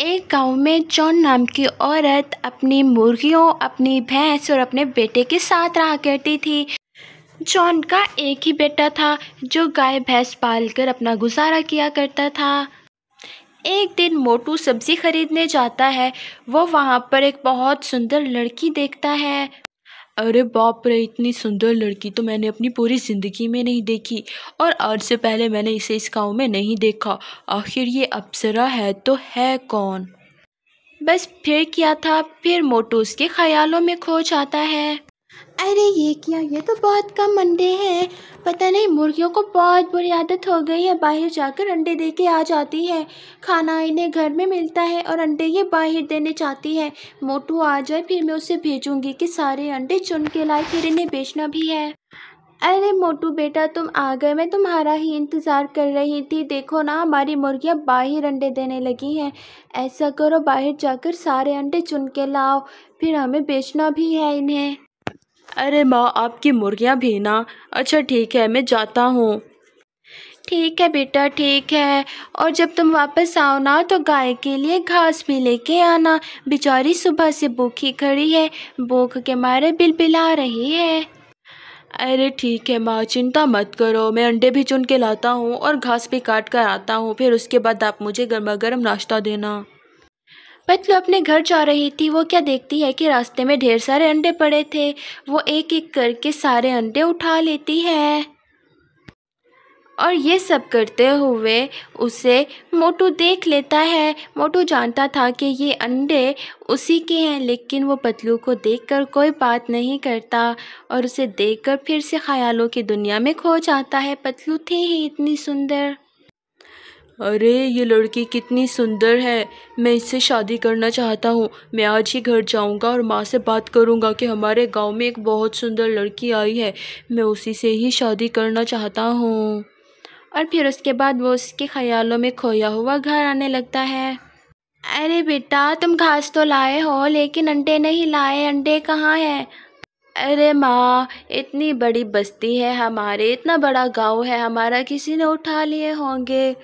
एक गांव में जॉन नाम की औरत अपनी मुर्गियों अपनी भैंस और अपने बेटे के साथ रहा करती थी जॉन का एक ही बेटा था जो गाय भैंस पालकर अपना गुजारा किया करता था एक दिन मोटू सब्ज़ी खरीदने जाता है वो वहाँ पर एक बहुत सुंदर लड़की देखता है अरे बाप रे इतनी सुंदर लड़की तो मैंने अपनी पूरी ज़िंदगी में नहीं देखी और आज से पहले मैंने इसे इस गाँव में नहीं देखा आखिर ये अप्सरा है तो है कौन बस फिर क्या था फिर मोटू उसके ख्यालों में खो जाता है अरे ये क्या ये तो बहुत कम अंडे हैं पता नहीं मुर्गियों को बहुत बुरी आदत हो गई है बाहर जाकर अंडे दे के आ जाती है खाना इन्हें घर में मिलता है और अंडे ये बाहर देने चाहती है मोटू आ जाए फिर मैं उसे भेजूंगी कि सारे अंडे चुन के लाए फिर इन्हें बेचना भी है अरे मोटू बेटा तुम आ गए मैं तुम्हारा ही इंतज़ार कर रही थी देखो ना हमारी मुर्गियाँ बाहर अंडे देने लगी हैं ऐसा करो बाहर जाकर सारे अंडे चुन के लाओ फिर हमें बेचना भी है इन्हें अरे माँ आपकी मुर्गियाँ भी ना अच्छा ठीक है मैं जाता हूँ ठीक है बेटा ठीक है और जब तुम वापस आओ ना तो गाय के लिए घास भी लेके आना बेचारी सुबह से भूखी खड़ी है भूख के मारे बिलबिला रही है अरे ठीक है माँ चिंता मत करो मैं अंडे भी चुन के लाता हूँ और घास भी काट कर आता हूँ फिर उसके बाद आप मुझे गर्मा गर्म नाश्ता देना पतलू तो अपने घर जा रही थी वो क्या देखती है कि रास्ते में ढेर सारे अंडे पड़े थे वो एक एक करके सारे अंडे उठा लेती है और ये सब करते हुए उसे मोटू देख लेता है मोटू जानता था कि ये अंडे उसी के हैं लेकिन वो पतलू को देखकर कोई बात नहीं करता और उसे देखकर फिर से ख्यालों की दुनिया में खो जाता है पतलू थे ही इतनी सुंदर अरे ये लड़की कितनी सुंदर है मैं इससे शादी करना चाहता हूँ मैं आज ही घर जाऊँगा और माँ से बात करूँगा कि हमारे गांव में एक बहुत सुंदर लड़की आई है मैं उसी से ही शादी करना चाहता हूँ और फिर उसके बाद वो उसके ख्यालों में खोया हुआ घर आने लगता है अरे बेटा तुम घास तो लाए हो लेकिन अंडे नहीं लाए अंडे कहाँ हैं अरे माँ इतनी बड़ी बस्ती है हमारे इतना बड़ा गांव है हमारा किसी ने उठा लिए होंगे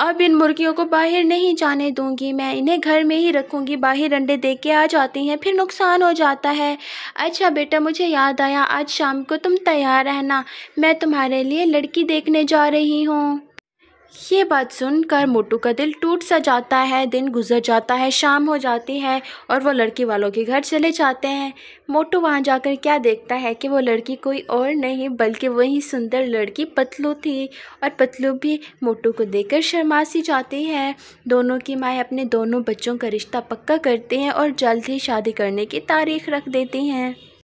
अब इन मुर्गियों को बाहर नहीं जाने दूंगी मैं इन्हें घर में ही रखूंगी बाहर अंडे दे के आ जाती हैं फिर नुकसान हो जाता है अच्छा बेटा मुझे याद आया आज शाम को तुम तैयार रहना मैं तुम्हारे लिए लड़की देखने जा रही हूँ ये बात सुनकर मोटू का दिल टूट सा जाता है दिन गुजर जाता है शाम हो जाती है और वो लड़की वालों के घर चले जाते हैं मोटू वहाँ जाकर क्या देखता है कि वो लड़की कोई और नहीं बल्कि वही सुंदर लड़की पतलू थी और पतलू भी मोटू को देखकर शर्मा सी जाती है दोनों की माएँ अपने दोनों बच्चों का रिश्ता पक्का करती हैं और जल्द ही शादी करने की तारीख रख देती हैं